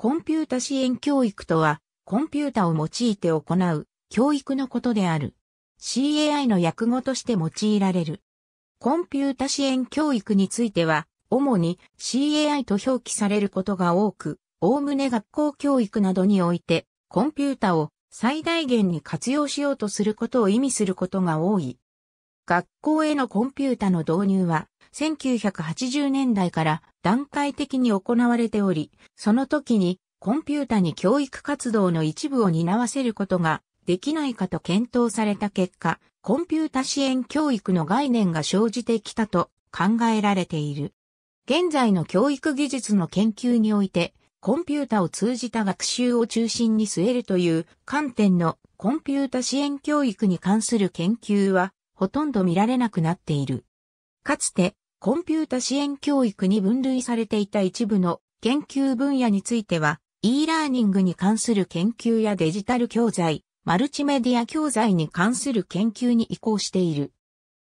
コンピュータ支援教育とは、コンピュータを用いて行う教育のことである。CAI の訳語として用いられる。コンピュータ支援教育については、主に CAI と表記されることが多く、おおむね学校教育などにおいて、コンピュータを最大限に活用しようとすることを意味することが多い。学校へのコンピュータの導入は、1980年代から段階的に行われており、その時にコンピュータに教育活動の一部を担わせることができないかと検討された結果、コンピュータ支援教育の概念が生じてきたと考えられている。現在の教育技術の研究において、コンピュータを通じた学習を中心に据えるという観点のコンピュータ支援教育に関する研究はほとんど見られなくなっている。かつてコンピュータ支援教育に分類されていた一部の研究分野については、e ラーニングに関する研究やデジタル教材、マルチメディア教材に関する研究に移行している。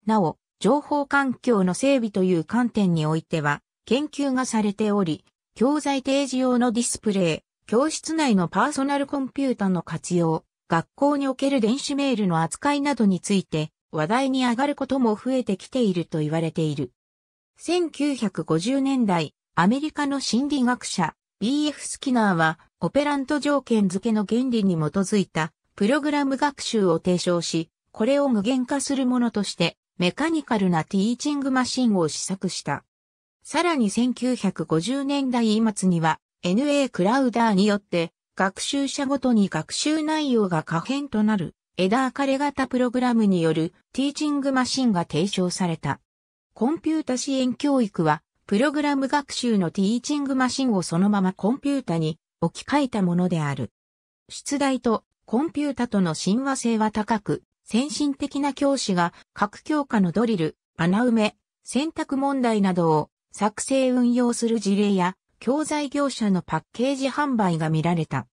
なお、情報環境の整備という観点においては、研究がされており、教材提示用のディスプレイ、教室内のパーソナルコンピュータの活用、学校における電子メールの扱いなどについて、話題に上がることも増えてきていると言われている。1950年代、アメリカの心理学者 B.F. スキナーは、オペラント条件付けの原理に基づいたプログラム学習を提唱し、これを具現化するものとして、メカニカルなティーチングマシンを試作した。さらに1950年代末には、NA クラウダーによって、学習者ごとに学習内容が可変となる、エダー枯れ型プログラムによるティーチングマシンが提唱された。コンピュータ支援教育は、プログラム学習のティーチングマシンをそのままコンピュータに置き換えたものである。出題とコンピュータとの親和性は高く、先進的な教師が各教科のドリル、穴埋め、選択問題などを作成運用する事例や、教材業者のパッケージ販売が見られた。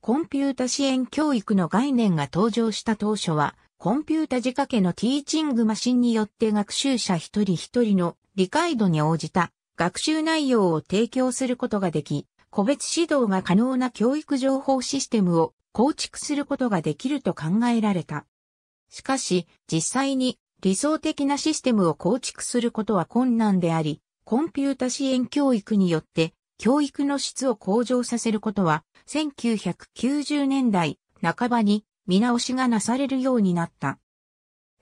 コンピュータ支援教育の概念が登場した当初は、コンピュータ仕掛けのティーチングマシンによって学習者一人一人の理解度に応じた学習内容を提供することができ、個別指導が可能な教育情報システムを構築することができると考えられた。しかし、実際に理想的なシステムを構築することは困難であり、コンピュータ支援教育によって教育の質を向上させることは1990年代半ばに見直しがなされるようになった。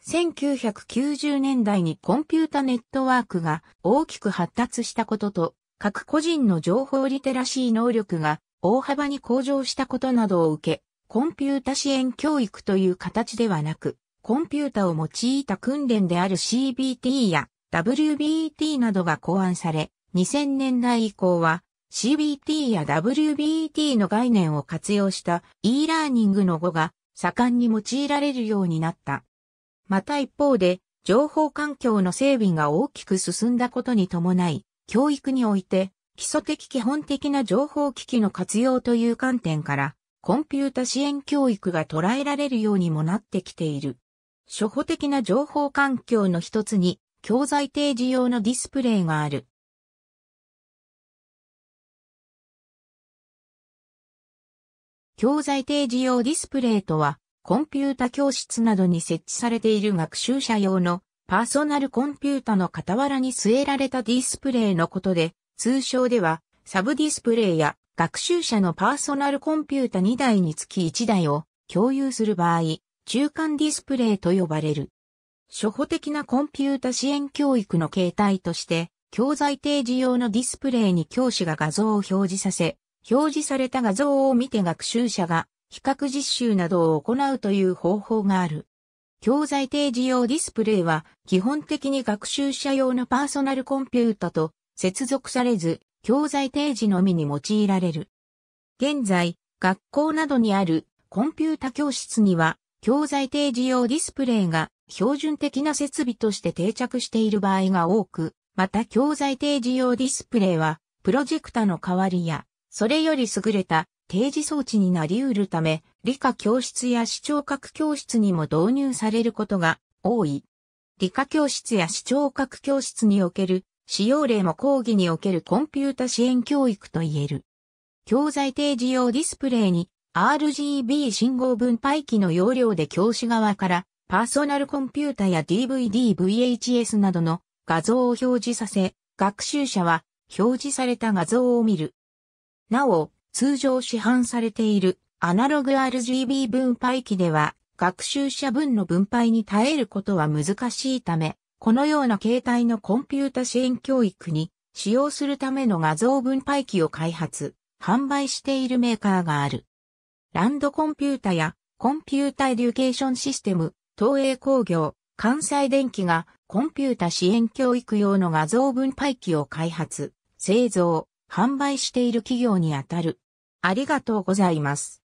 1990年代にコンピュータネットワークが大きく発達したことと、各個人の情報リテラシー能力が大幅に向上したことなどを受け、コンピュータ支援教育という形ではなく、コンピュータを用いた訓練である CBT や WBT などが考案され、2000年代以降は CBT や WBT の概念を活用した e ラーニングの語が盛んに用いられるようになった。また一方で、情報環境の整備が大きく進んだことに伴い、教育において、基礎的基本的な情報機器の活用という観点から、コンピュータ支援教育が捉えられるようにもなってきている。初歩的な情報環境の一つに、教材提示用のディスプレイがある。教材提示用ディスプレイとは、コンピュータ教室などに設置されている学習者用のパーソナルコンピュータの傍らに据えられたディスプレイのことで、通称ではサブディスプレイや学習者のパーソナルコンピュータ2台につき1台を共有する場合、中間ディスプレイと呼ばれる。初歩的なコンピュータ支援教育の形態として、教材提示用のディスプレイに教師が画像を表示させ、表示された画像を見て学習者が比較実習などを行うという方法がある。教材提示用ディスプレイは基本的に学習者用のパーソナルコンピュータと接続されず、教材提示のみに用いられる。現在、学校などにあるコンピュータ教室には教材提示用ディスプレイが標準的な設備として定着している場合が多く、また教材提示用ディスプレイはプロジェクタの代わりやそれより優れた定時装置になり得るため、理科教室や視聴覚教室にも導入されることが多い。理科教室や視聴覚教室における使用例も講義におけるコンピュータ支援教育と言える。教材提示用ディスプレイに RGB 信号分配器の容量で教師側からパーソナルコンピュータや DVD、VHS などの画像を表示させ、学習者は表示された画像を見るなお、通常市販されているアナログ RGB 分配器では学習者分の分配に耐えることは難しいため、このような形態のコンピュータ支援教育に使用するための画像分配器を開発、販売しているメーカーがある。ランドコンピュータやコンピュータエデュケーションシステム、東映工業、関西電機がコンピュータ支援教育用の画像分配器を開発、製造、販売している企業にあたる。ありがとうございます。